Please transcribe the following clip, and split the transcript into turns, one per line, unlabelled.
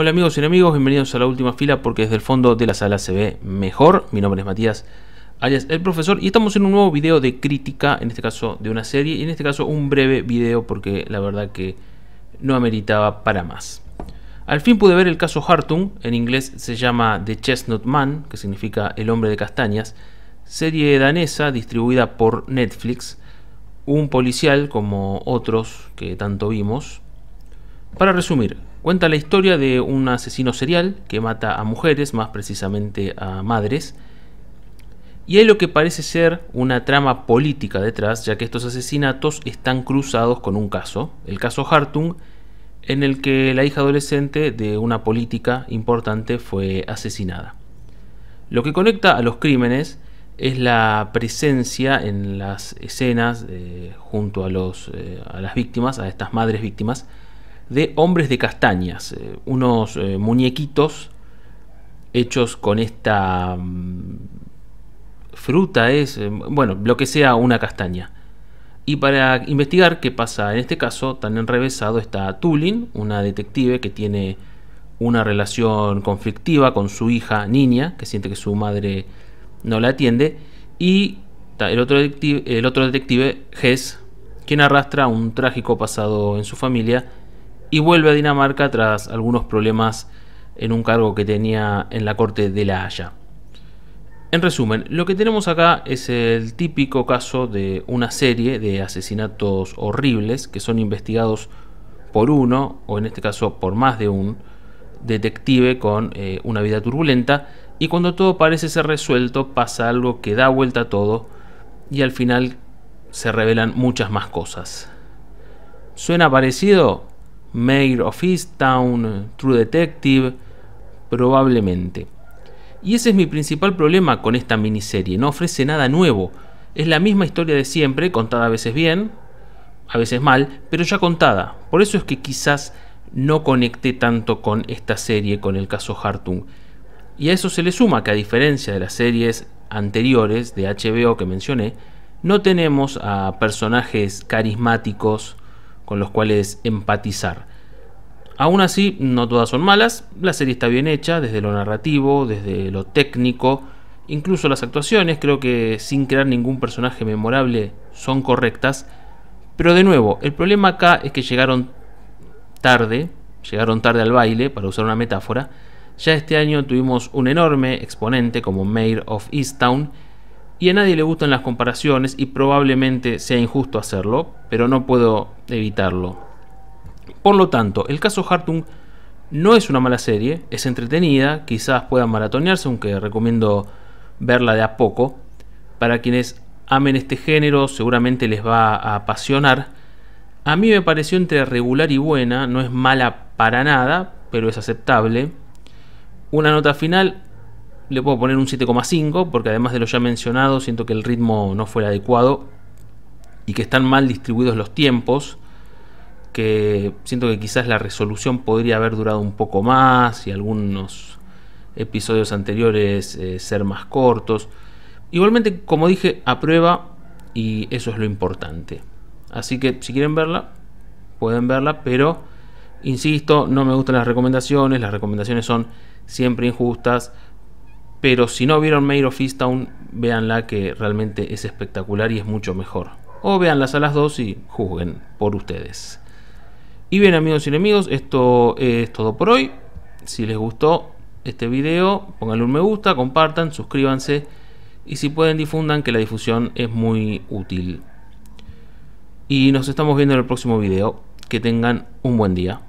Hola amigos y amigos, bienvenidos a la última fila porque desde el fondo de la sala se ve mejor. Mi nombre es Matías, alias el profesor, y estamos en un nuevo video de crítica, en este caso de una serie, y en este caso un breve video porque la verdad que no ameritaba para más. Al fin pude ver el caso Hartung, en inglés se llama The Chestnut Man, que significa el hombre de castañas, serie danesa distribuida por Netflix, un policial como otros que tanto vimos. Para resumir, Cuenta la historia de un asesino serial que mata a mujeres, más precisamente a madres, y hay lo que parece ser una trama política detrás, ya que estos asesinatos están cruzados con un caso, el caso Hartung, en el que la hija adolescente de una política importante fue asesinada. Lo que conecta a los crímenes es la presencia en las escenas eh, junto eh, a las víctimas, a estas madres víctimas, de hombres de castañas, eh, unos eh, muñequitos hechos con esta mm, fruta, es, eh, bueno, lo que sea una castaña. Y para investigar qué pasa en este caso, tan enrevesado está Tulin, una detective que tiene una relación conflictiva con su hija niña, que siente que su madre no la atiende, y el otro detective, el otro detective Hess, quien arrastra un trágico pasado en su familia y vuelve a Dinamarca tras algunos problemas en un cargo que tenía en la corte de La Haya. En resumen, lo que tenemos acá es el típico caso de una serie de asesinatos horribles que son investigados por uno, o en este caso por más de un detective con eh, una vida turbulenta, y cuando todo parece ser resuelto pasa algo que da vuelta a todo y al final se revelan muchas más cosas. ¿Suena parecido? Mayor of Town, True Detective, probablemente. Y ese es mi principal problema con esta miniserie, no ofrece nada nuevo. Es la misma historia de siempre, contada a veces bien, a veces mal, pero ya contada. Por eso es que quizás no conecté tanto con esta serie, con el caso Hartung. Y a eso se le suma que a diferencia de las series anteriores de HBO que mencioné, no tenemos a personajes carismáticos, con los cuales empatizar. Aún así, no todas son malas, la serie está bien hecha, desde lo narrativo, desde lo técnico, incluso las actuaciones, creo que sin crear ningún personaje memorable son correctas, pero de nuevo, el problema acá es que llegaron tarde, llegaron tarde al baile, para usar una metáfora, ya este año tuvimos un enorme exponente como Mayor of Easttown, y a nadie le gustan las comparaciones y probablemente sea injusto hacerlo, pero no puedo evitarlo. Por lo tanto, el caso Hartung no es una mala serie, es entretenida, quizás pueda maratonearse, aunque recomiendo verla de a poco. Para quienes amen este género, seguramente les va a apasionar. A mí me pareció entre regular y buena, no es mala para nada, pero es aceptable. Una nota final, le puedo poner un 7,5 porque además de lo ya mencionado siento que el ritmo no fue adecuado y que están mal distribuidos los tiempos que siento que quizás la resolución podría haber durado un poco más y algunos episodios anteriores eh, ser más cortos igualmente como dije a prueba y eso es lo importante así que si quieren verla pueden verla pero insisto no me gustan las recomendaciones las recomendaciones son siempre injustas pero si no vieron Mayor of Easttown, véanla que realmente es espectacular y es mucho mejor. O véanlas a las dos y juzguen por ustedes. Y bien amigos y enemigos, esto es todo por hoy. Si les gustó este video, pónganle un me gusta, compartan, suscríbanse y si pueden difundan que la difusión es muy útil. Y nos estamos viendo en el próximo video. Que tengan un buen día.